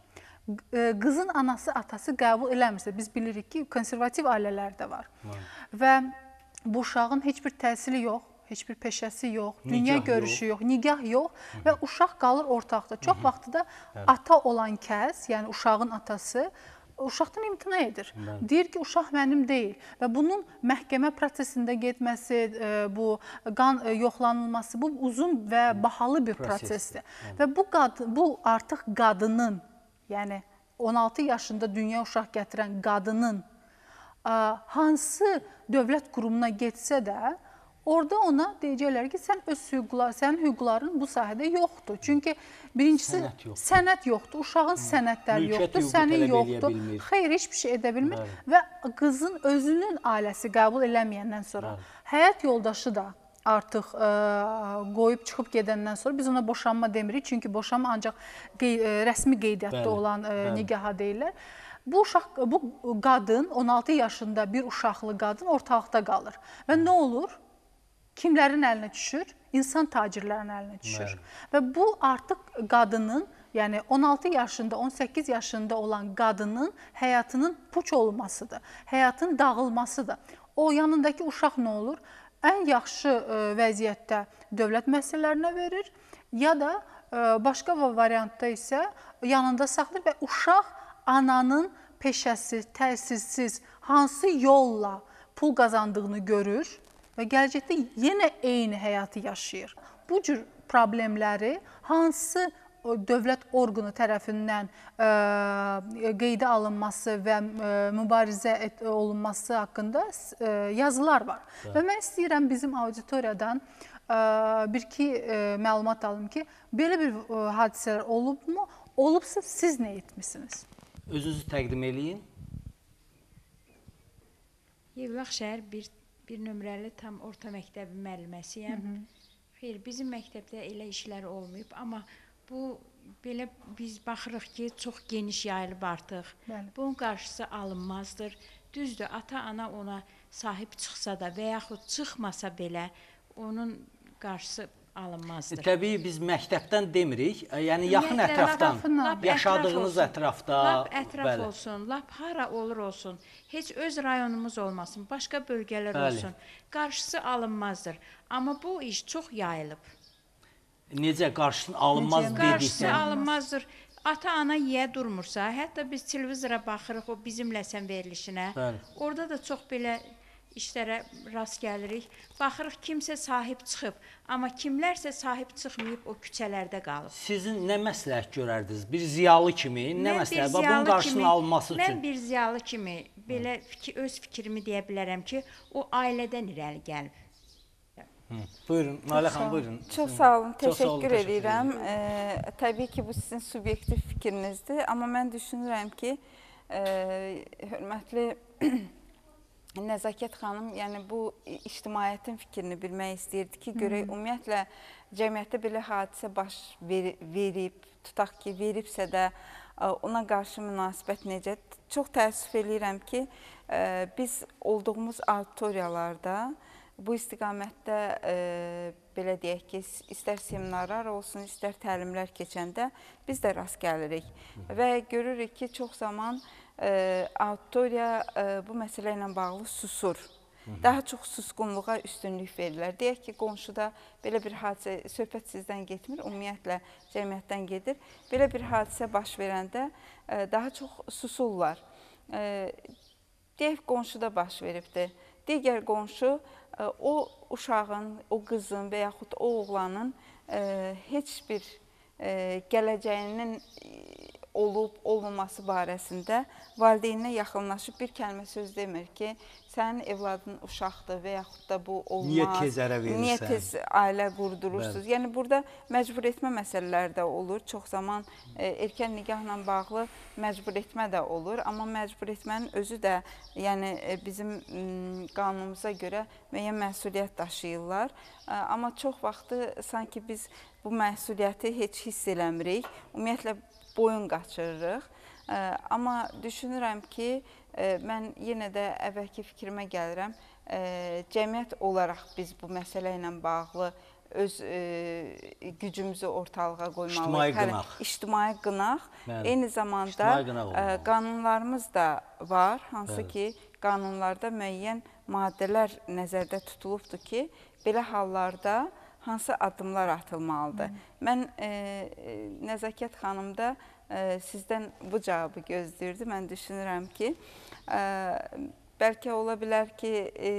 Speaker 3: E, qızın anası, atası qəbul eləmirsə, biz bilirik ki, konservativ ailələr də var. Hı. Və bu uşağın heç bir təhsili yox, heç bir peşəsi yox, dünya nigah görüşü yox, yox nigah yox Hı -hı. və uşaq qalır ortaqda. Çox vaxtı da ata olan kəs, yəni uşağın atası, uşaqdan imtina edir. Bəli. Deyir ki, uşaq mənim deyil və bunun məhkəmə prosesində getməsi, e, bu qan e, yoxlanılması bu uzun və bahalı bir prosesdir. Bəli. Və bu qad bu artıq qadının, yəni 16 yaşında dünya uşaq gətirən qadının e, hansı dövlət qurumuna getsə də Orda ona deyəcəklər ki, sən öz hüquqlar, sənin hüquqların bu sahədə yoxdur. Çünki birincisi sənət yoxdur, sənət yoxdur uşağın Hı. sənətləri Mülkiyyət yoxdur, sənin yoxdur. Xeyr, heç bir şey edə bilmir Bəli. və qızın özünün ailəsi qəbul eləməyəndən sonra Bəli. həyat yoldaşı da artıq ə, e, qoyub çıxıb gedəndən sonra biz ona boşanma demirik, çünki boşanma ancaq qey e, rəsmi qeydiyyatda bəli, olan ə, e, bəli. nigaha deyirlər. Bu uşaq bu qadın 16 yaşında bir uşaqlı qadın ortalıqda qalır. Və nə olur? kimlərin əlinə düşür? İnsan tacirlərin əlinə düşür. Bəli. Və bu artıq qadının Yəni 16 yaşında, 18 yaşında olan qadının həyatının puç olmasıdır. Həyatın dağılmasıdır. O yanındakı uşaq nə olur? Ən yaxşı e, vəziyyətdə dövlət müəssisələrinə verir ya da e, başqa variantda isə yanında saxlayır və uşaq ananın peşəsiz, təhsilsiz hansı yolla pul qazandığını görür və gələcəkdə yenə eyni həyatı yaşayır. Bu cür problemləri hansı dövlət orqanı tərəfindən ə, e, qeydə alınması və ə, e, mübarizə et, olunması haqqında ə, e, yazılar var. Hə. Və mən istəyirəm bizim auditoriyadan bir-iki məlumat alım ki, belə bir hadisələr olubmu? Olubsa siz nə etmisiniz?
Speaker 1: Özünüzü təqdim eləyin.
Speaker 4: Yevlax şəhər bir bir nömrəli tam orta məktəbin müəlliməsiyəm. Hı -hı. Xeyr, bizim məktəbdə elə işlər olmayıb, amma bu belə biz baxırıq ki, çox geniş yayılıb artıq. Bəli. Bunun qarşısı alınmazdır. Düzdür, ata-ana ona sahib çıxsa da və yaxud çıxmasa belə onun qarşısı alınmazdır. E, Təbii
Speaker 1: biz məktəbdən demirik, e, yəni yaxın Mə ətrafdan, lap yaşadığınız lap ətrafda. Lap ətraf bəli.
Speaker 4: olsun, lap hara olur olsun, heç öz rayonumuz olmasın, başqa bölgələr bəli. olsun, qarşısı alınmazdır. Amma bu iş çox yayılıb.
Speaker 1: Necə qarşısını alınmaz dediksən? Qarşısı alınmazdır.
Speaker 4: Ata-ana yeyə durmursa, hətta biz televizora baxırıq o bizimləsən verilişinə. Bəli. Orada da çox belə işlərə rast gəlirik. Baxırıq kimsə sahib çıxıb, amma kimlərsə sahib çıxmayıb o küçələrdə qalıb.
Speaker 1: Sizin nə məsləhət görərdiniz? Bir ziyalı kimi, nə mən məsləhət? Ziyalı Bunun qarşısını kimi, alması mən üçün. Mən
Speaker 4: bir ziyalı kimi belə fikir, öz fikrimi deyə bilərəm ki, o ailədən irəli gəlib.
Speaker 1: Hı. Buyurun, Nalə xanım, buyurun. Çox sağ olun, təşəkkür, sağ olun, təşəkkür edirəm.
Speaker 4: E, təbii ki, bu sizin subyektiv
Speaker 2: fikrinizdir, amma mən düşünürəm ki, e, hörmətli Nəzakət xanım, yəni bu ictimaiyyətin fikrini bilmək istəyirdi ki, görək ümumiyyətlə cəmiyyətdə belə hadisə baş veri, verib, tutaq ki, veribsə də ona qarşı münasibət necədir? Çox təəssüf eləyirəm ki, biz olduğumuz auditoriyalarda bu istiqamətdə belə deyək ki, istər seminarlar olsun, istər təlimlər keçəndə biz də rast gəlirik və görürük ki, çox zaman auditoriya e, bu məsələ ilə bağlı susur. Daha çox susqunluğa üstünlük verirlər. Deyək ki, qonşuda belə bir hadisə, söhbət sizdən getmir, ümumiyyətlə cəmiyyətdən gedir. Belə bir hadisə baş verəndə e, daha çox susurlar. E, deyək, qonşuda baş veribdir. Digər qonşu o uşağın, o qızın və yaxud o oğlanın heç bir gələcəyinin olub olmaması barəsində valideyninə yaxınlaşıb bir kəlmə söz demir ki, sənin evladın uşaqdır və yaxud da bu olmaz. Niyə tez ərə verirsən? Niyə tez ailə qurdurursunuz? Bəli. Yəni burada məcbur etmə məsələləri də olur. Çox zaman e, erkən nigahla bağlı məcbur etmə də olur, amma məcbur etmənin özü də yəni e, bizim qanunumuza görə müəyyən məsuliyyət daşıyırlar. E, amma çox vaxtı sanki biz bu məsuliyyəti heç hiss eləmirik. Ümumiyyətlə boyun qaçırırıq. Amma düşünürəm ki, mən yenə də əvvəlki fikrimə gəlirəm. Cəmiyyət olaraq biz bu məsələ ilə bağlı öz e, gücümüzü ortalığa qoymalıyıq. İctimai qınaq. İctimai qınaq. Bəli. Eyni zamanda e, qanunlarımız da var, hansı Bəli. ki, qanunlarda müəyyən maddələr nəzərdə tutulubdur ki, belə hallarda e, hansı addımlar atılmalıdır? Hı. Mən e, e, Nəzakət xanım da e, sizdən bu cavabı gözləyirdi. Mən düşünürəm ki, e, bəlkə ola bilər ki, e,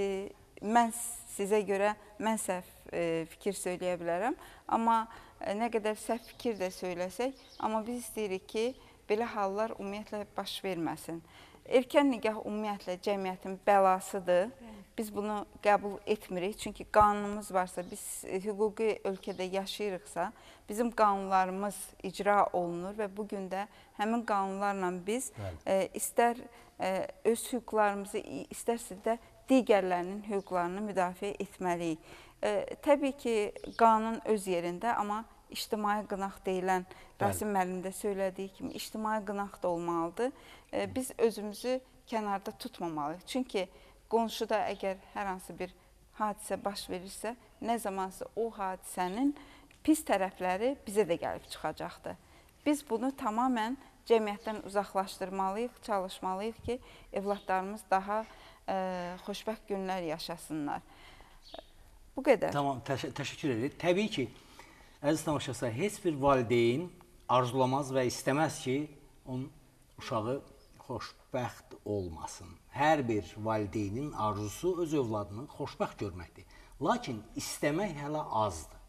Speaker 2: mən sizə görə mən səhv e, fikir söyləyə bilərəm, amma e, nə qədər səhv fikir də söyləsək, amma biz istəyirik ki, belə hallar ümumiyyətlə baş verməsin. Erkən nikah ümumiyyətlə cəmiyyətin bəlasıdır. Bəli. Biz bunu qəbul etmirik. Çünki qanunumuz varsa, biz hüquqi ölkədə yaşayırıqsa, bizim qanunlarımız icra olunur və bu gün də həmin qanunlarla biz e, istər e, öz hüquqlarımızı, istərsə də digərlərinin hüquqlarını müdafiə etməliyik. E, təbii ki, qanun öz yerində, amma ictimai qınaq deyilən, Rasim müəllim də söylədiyi kimi, ictimai qınaq da olmalıdır. E, biz özümüzü kənarda tutmamalıyıq. Çünki e, qonşuda əgər hər hansı bir hadisə baş verirsə, nə zamansa o hadisənin pis tərəfləri bizə də gəlib çıxacaqdır. Biz bunu tamamilə cəmiyyətdən uzaqlaşdırmalıyıq, çalışmalıyıq ki, evladlarımız daha ə, e, xoşbəxt günlər yaşasınlar.
Speaker 1: Bu qədər. Tamam, təş təşəkkür edirik. Təbii ki, əziz tamaşaçılar, heç bir valideyn arzulamaz və istəməz ki, onun uşağı xoşbəxt olmasın hər bir valideynin arzusu öz övladını xoşbəxt görməkdir. Lakin istəmək hələ azdır.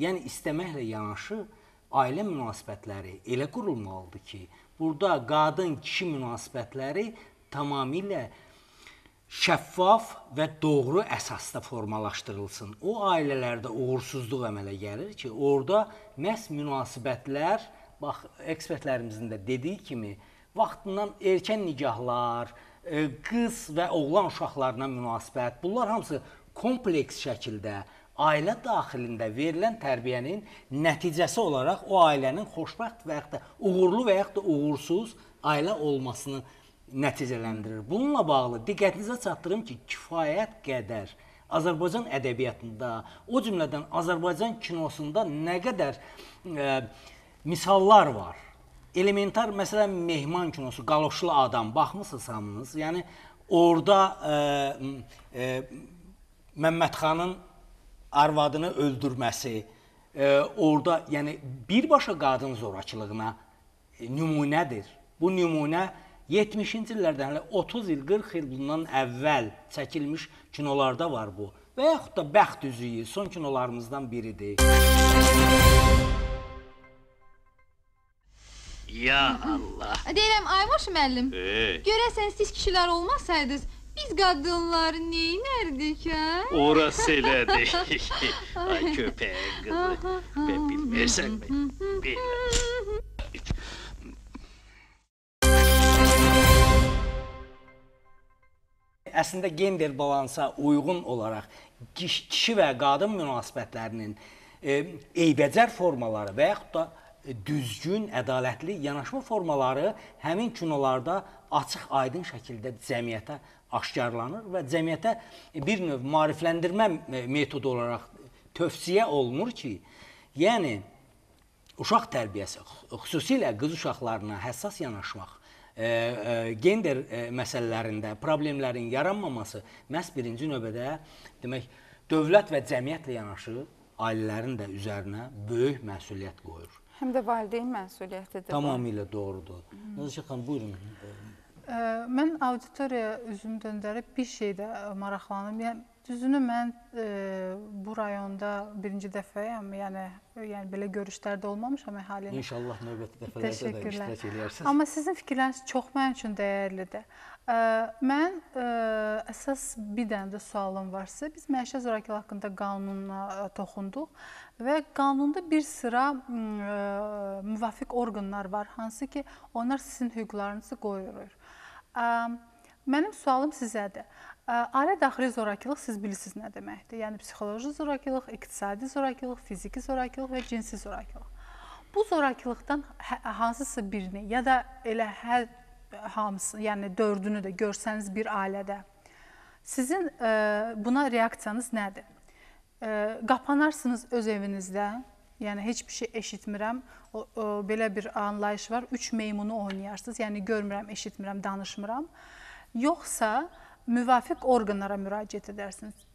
Speaker 1: Yəni istəməklə yanaşı ailə münasibətləri elə qurulmalıdır ki, burada qadın-kişi münasibətləri tamamilə şəffaf və doğru əsasda formalaşdırılsın. O ailələrdə uğursuzluq əmələ gəlir ki, orada məhz münasibətlər, bax ekspertlərimizin də dediyi kimi, vaxtından erkən nikahlar, E, qız və oğlan uşaqlarına münasibət, bunlar hamısı kompleks şəkildə ailə daxilində verilən tərbiyənin nəticəsi olaraq o ailənin xoşbəxt və yaxud da uğurlu və yaxud da uğursuz ailə olmasını nəticələndirir. Bununla bağlı diqqətinizə çatdırım ki, kifayət qədər Azərbaycan ədəbiyyatında, o cümlədən Azərbaycan kinosunda nə qədər e, misallar var elementar məsələn mehman kinosu, qaloşlu adam baxmısınız hamınız? Yəni orada e, e, Məmmədxanın arvadını öldürməsi, e, orada yəni birbaşa qadın zorakılığına e, nümunədir. Bu nümunə 70-ci illərdən hələ 30 il, 40 il bundan əvvəl çəkilmiş kinolarda var bu. Və yaxud da Bəxt üzüyü son kinolarımızdan biridir. Ya Allah!
Speaker 4: Deyirəm, Aymaş müəllim, Hey, görəsən siz kişilər olmasaydınız, biz qadınlar neynərdik, hə?
Speaker 2: orası elə deyil. Ay
Speaker 1: köpəyin
Speaker 3: qızı, ben bilmirsən mi?
Speaker 2: Bilmirəm.
Speaker 1: Əslində gender balansa uyğun olaraq kiş- kişi və qadın münasibətlərinin e, eybəcər formaları və yaxud da düzgün, ədalətli yanaşma formaları həmin kinolarda açıq-aydın şəkildə cəmiyyətə aşkarlanır və cəmiyyətə bir növ maarifləndirmə e, metodu olaraq tövsiyə olunur ki, yəni uşaq tərbiyəsi, xüsusilə qız uşaqlarına həssas yanaşmaq Ə, e, ə, e, gender ə, məsələlərində problemlərin yaranmaması məhz birinci növbədə demək dövlət və cəmiyyətlə yanaşı ailələrin də üzərinə böyük məsuliyyət qoyur
Speaker 3: həm də valideyn məsuliyyətidir. Tamamilə
Speaker 1: bu. doğrudur. Nazişə xanım, buyurun.
Speaker 3: Mən auditoriya üzüm döndərib bir şeydə maraqlanım. Yəni, düzünü mən e, bu rayonda birinci dəfəyəm, yəni, yəni belə görüşlərdə olmamışam əhalinin.
Speaker 1: İnşallah növbəti dəfələrdə də iştirak edərsiniz. Amma sizin
Speaker 3: fikirləriniz çox mənim üçün dəyərlidir. E, mən e, əsas bir dənə də sualım var sizə. Biz məişə zorakılığı haqqında qanununa e, toxunduq Və qanunda bir sıra ə, müvafiq orqanlar var, hansı ki, onlar sizin hüquqlarınızı qoruyur. Mənim sualım sizədir. Ailə daxili zorakılıq siz bilirsiniz nə deməkdir? Yəni psixoloji zorakılıq, iqtisadi zorakılıq, fiziki zorakılıq və cinsi zorakılıq. Bu zorakılıqdan hə, hansısa birini ya da elə hər hamısı, yəni dördünü də görsəniz bir ailədə sizin ə, buna reaksiyanız nədir? Ə, qapanarsınız öz evinizdə. Yəni heç bir şey eşitmirəm. O, o belə bir anlayış var. 3 meymunu oynayarsınız. Yəni görmürəm, eşitmirəm, danışmıram. Yoxsa müvafiq orqanlara müraciət edərsiniz.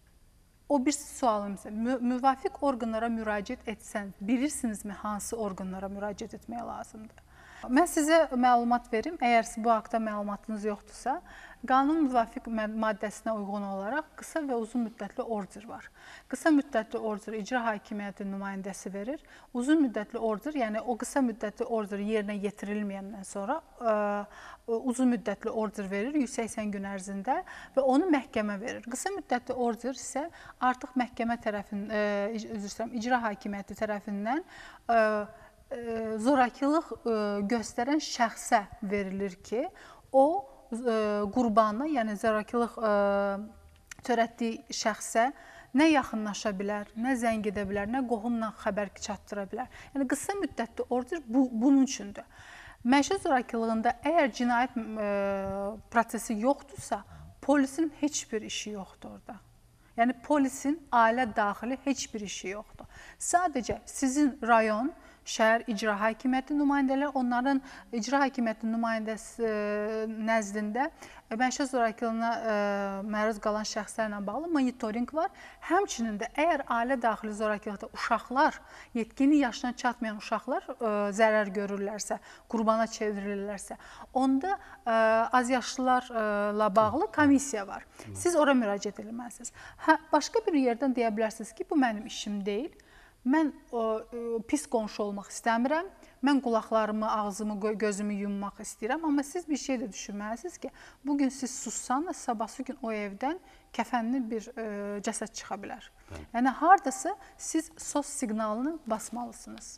Speaker 3: O bir sualım isə mü müvafiq orqanlara müraciət etsən, bilirsinizmi hansı orqanlara müraciət etmək lazımdır? Mən sizə məlumat verim. Əgər siz bu haqda məlumatınız yoxdursa, qanun müvafiq maddəsinə uyğun olaraq qısa və uzun müddətli order var. Qısa müddətli order icra hakimiyyəti nümayəndəsi verir. Uzun müddətli order, yəni o qısa müddətli order yerinə yetirilməyəndən sonra ə, uzun müddətli order verir 180 gün ərzində və onu məhkəmə verir. Qısa müddətli order isə artıq məhkəmə tərəfindən, üzr istəyirəm, icra hakimiyyəti tərəfindən ə, E, zorakılıq e, göstərən şəxsə verilir ki, o e, qurbana, yəni zorakılıq törətdiyi şəxsə nə yaxınlaşa bilər, nə zəng edə bilər, nə qohumla xəbər çatdıra bilər. Yəni qısa müddətli order bu, bunun üçündür. Məişət zorakılığında əgər cinayət ə, prosesi yoxdursa, polisin heç bir işi yoxdur orada. Yəni polisin ailə daxili heç bir işi yoxdur. Sadəcə sizin rayon şəhər icra hakimiyyəti nümayəndələri, onların icra hakimiyyəti nümayəndəsi e, nəzdində e, məişət zorakılığına e, məruz qalan şəxslərlə bağlı monitorinq var. Həmçinin də əgər ailə daxili zorakılıqda uşaqlar, yetkin yaşına çatmayan uşaqlar zərər görürlərsə, qurbana çevrilirlərsə, onda azyaşlılarla bağlı komissiya var. Siz ora müraciət etməlisiniz. Hə, başqa bir yerdən deyə bilərsiniz ki, bu mənim işim deyil Mən o, pis qonşu olmaq istəmirəm. Mən qulaqlarımı, ağzımı, gözümü yummaq istəyirəm. Amma siz bir şey də düşünməlisiniz ki, bu gün siz sussanız, sabahsı gün o evdən kəfənli bir ə, e, cəsəd çıxa bilər. Bəli. Yəni hardasa siz sos siqnalını basmalısınız.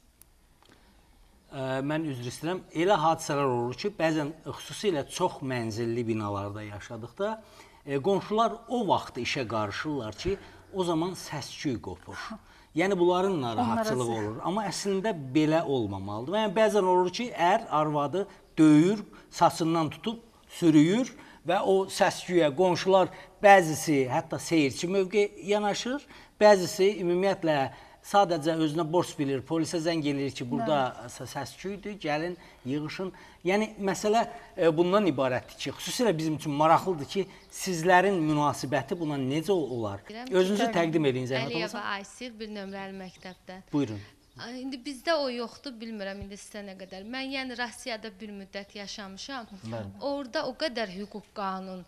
Speaker 1: Ə, mən üzr istəyirəm. Elə hadisələr olur ki, bəzən xüsusilə çox mənzilli binalarda yaşadıqda ə, e, qonşular o vaxt işə qarışırlar ki, o zaman səs-küy qopur. Yəni bunların narahatçılığı Onlara... olur. Amma əslində belə olmamalıdır. Yəni bəzən olur ki, ər arvadı döyür, saçından tutub sürüyür və o səs-küyə qonşular bəzisi hətta seyirci mövqe yanaşır, bəzisi ümumiyyətlə sadəcə özünə borc bilir, polisə zəng eləyir ki, burada səs-küydür, gəlin, yığışın. Yəni məsələ e, bundan ibarətdir ki, xüsusilə bizim üçün maraqlıdır ki, sizlərin münasibəti buna necə olar? Özünüzü təqdim edin Zəhra xanım. Əliyeva
Speaker 3: Aysir bir nömrəli məktəbdə. Buyurun. İndi bizdə o yoxdur, bilmirəm indi sizə nə qədər. Mən yəni Rusiyada bir müddət yaşamışam. Bəli. Orda o qədər hüquq qanun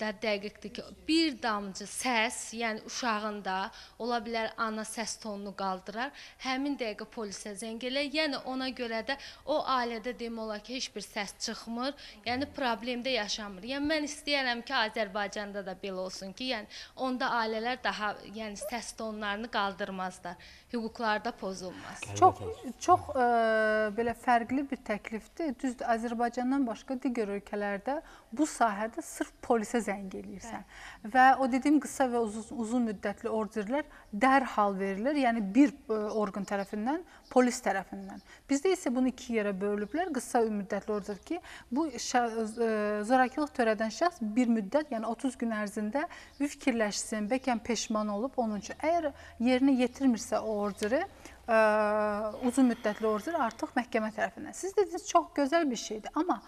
Speaker 3: da dəqiqdir ki, bir damcı səs, yəni uşağın da ola bilər ana səs tonunu qaldırar, həmin dəqiqə polisə zəng elə. Yəni ona görə də o ailədə demə olar ki, heç bir səs çıxmır. Yəni problemdə yaşamır. Yəni mən istəyirəm ki, Azərbaycanda da belə olsun ki, yəni onda ailələr daha yəni səs tonlarını qaldırmazlar. Hüquqlarda pozulmaz. Çox çox ə, e, belə fərqli bir təklifdir. Düzdür, Azərbaycandan başqa digər ölkələrdə bu sahədə sırf polisə polisə zəng eləyirsən. Hə. Və o dediyim qısa və uzun, uzun müddətli orderlər dərhal verilir. Yəni bir e, orqan tərəfindən, polis tərəfindən. Bizdə isə bunu iki yerə bölüblər. Qısa müddətli order ki, bu e, zorakılıq törədən şəxs bir müddət, yəni 30 gün ərzində bir fikirləşsin, bəlkə peşman olub onun üçün. Əgər yerinə yetirmirsə o orderi, ə, e, uzun müddətli order artıq məhkəmə tərəfindən. Siz dediniz çox gözəl bir şeydir, amma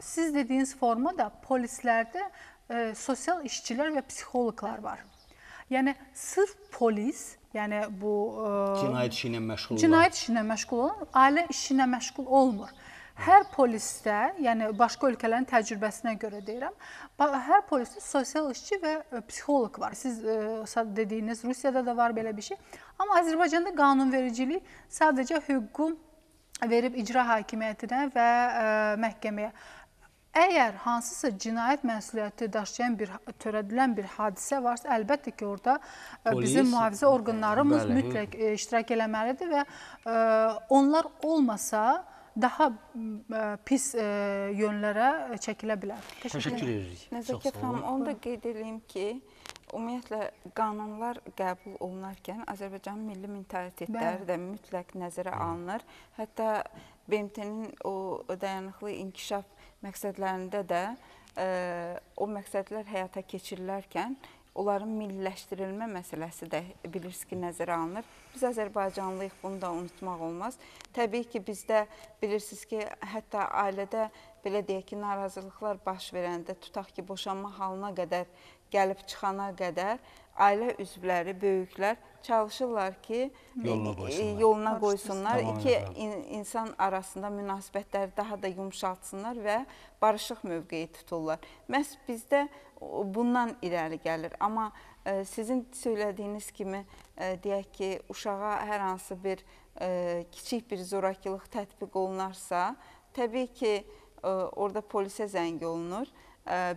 Speaker 3: siz dediyiniz formada polislərdə ə, e, sosial işçilər və psixoloqlar var. Yəni sırf polis, yəni bu ə, e, cinayət
Speaker 1: işi ilə məşğul cinayət
Speaker 3: işi ilə məşğul olan ailə işi ilə məşğul olmur. Hər polisdə, yəni başqa ölkələrin təcrübəsinə görə deyirəm, hər polisdə sosial işçi və e, psixoloq var. Siz ə, dediyiniz Rusiyada da var belə bir şey. Amma Azərbaycanda qanunvericilik sadəcə hüququn verib icra hakimiyyətinə və ə, e, məhkəməyə. Əgər hansısa cinayət məsuliyyəti daşıyan bir törədilən bir hadisə varsa, əlbəttə ki, orada e, Polis, bizim mühafizə orqanlarımız bəli. mütləq ə, e, iştirak eləməlidir və ə, onlar olmasa daha ə, pis ə, yönlərə çəkilə bilər. Təşəkkür, Təşəkkür edirik. Nəzakət xanım,
Speaker 2: onu da qeyd edeyim ki, ə, Ümumiyyətlə qanunlar qəbul olunarkən Azərbaycanın milli mentalitetləri də mütləq nəzərə alınır. Hətta BMT-nin o dayanıqlı inkişaf məqsədlərində də ə, e, o məqsədlər həyata keçirilərkən onların milliləşdirilmə məsələsi də bilirsiniz ki, nəzərə alınır. Biz Azərbaycanlıyıq, bunu da unutmaq olmaz. Təbii ki, bizdə bilirsiniz ki, hətta ailədə belə deyək ki, narazılıqlar baş verəndə, tutaq ki, boşanma halına qədər gəlib çıxana qədər ailə üzvləri, böyüklər çalışırlar ki, yoluna e, e, qoysunlar, yoluna qoysunlar iki in insan arasında münasibətləri daha da yumşaltsınlar və barışıq mövqeyi tuturlar. Məhz bizdə bundan irəli gəlir. Amma ə, e, sizin söylədiyiniz kimi, ə, deyək ki, uşağa hər hansı bir ə, kiçik bir zorakılıq tətbiq olunarsa, təbii ki, orada polisə zəng olunur.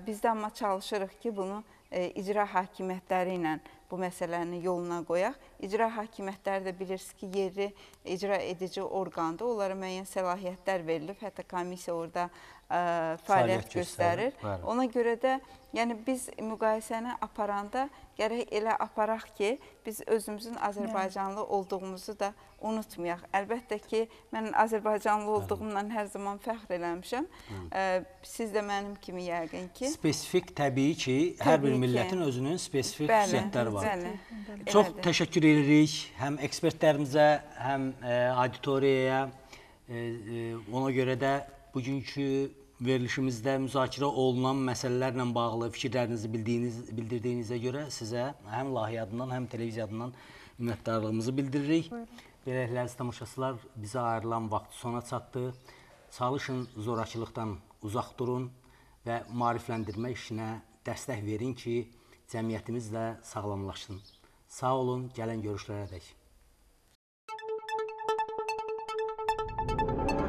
Speaker 2: Biz də amma çalışırıq ki, bunu E, icra hakimiyyətləri ilə bu məsələni yoluna qoyaq. İcra hakimiyyətləri də bilirsiniz ki, yerli icra edici orqandır. Onlara müəyyən səlahiyyətlər verilib. Hətta komissiya orada ə, e, fəaliyyət göstərir. Bəli. Ona görə də ə, Yəni biz müqayisəni aparanda gərək elə aparaq ki, biz özümüzün Azərbaycanlı olduğumuzu da unutmayaq. Əlbəttə ki, mən Azərbaycanlı olduğumla hər zaman fəxr eləmişəm. Ə, siz də mənim kimi yəqin ki.
Speaker 1: Spesifik təbii ki, təbii hər bir millətin ki. özünün spesifik xüsusiyyətləri var. Bəli, bəli. Çox Elədir. təşəkkür edirik həm ekspertlərimizə, həm ə, auditoriyaya. Ə, ona görə də bugünkü verilişimizdə müzakirə olunan məsələlərlə bağlı fikirlərinizi bildiyiniz bildirdiyinizə görə sizə həm layihə adından, həm televiziya adından minnətdarlığımızı bildiririk. Beləliklə tamaşaçılar bizə ayrılan vaxt sona çatdı. Çalışın zorakılıqdan uzaq durun və maarifləndirmə işinə dəstək verin ki, cəmiyyətimiz də sağlamlaşsın. Sağ olun, gələn görüşlərədək. Thank you.